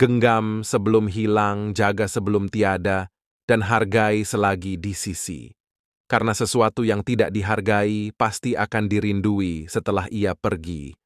genggam sebelum hilang, jaga sebelum tiada, dan hargai selagi di sisi. Karena sesuatu yang tidak dihargai pasti akan dirindui setelah ia pergi.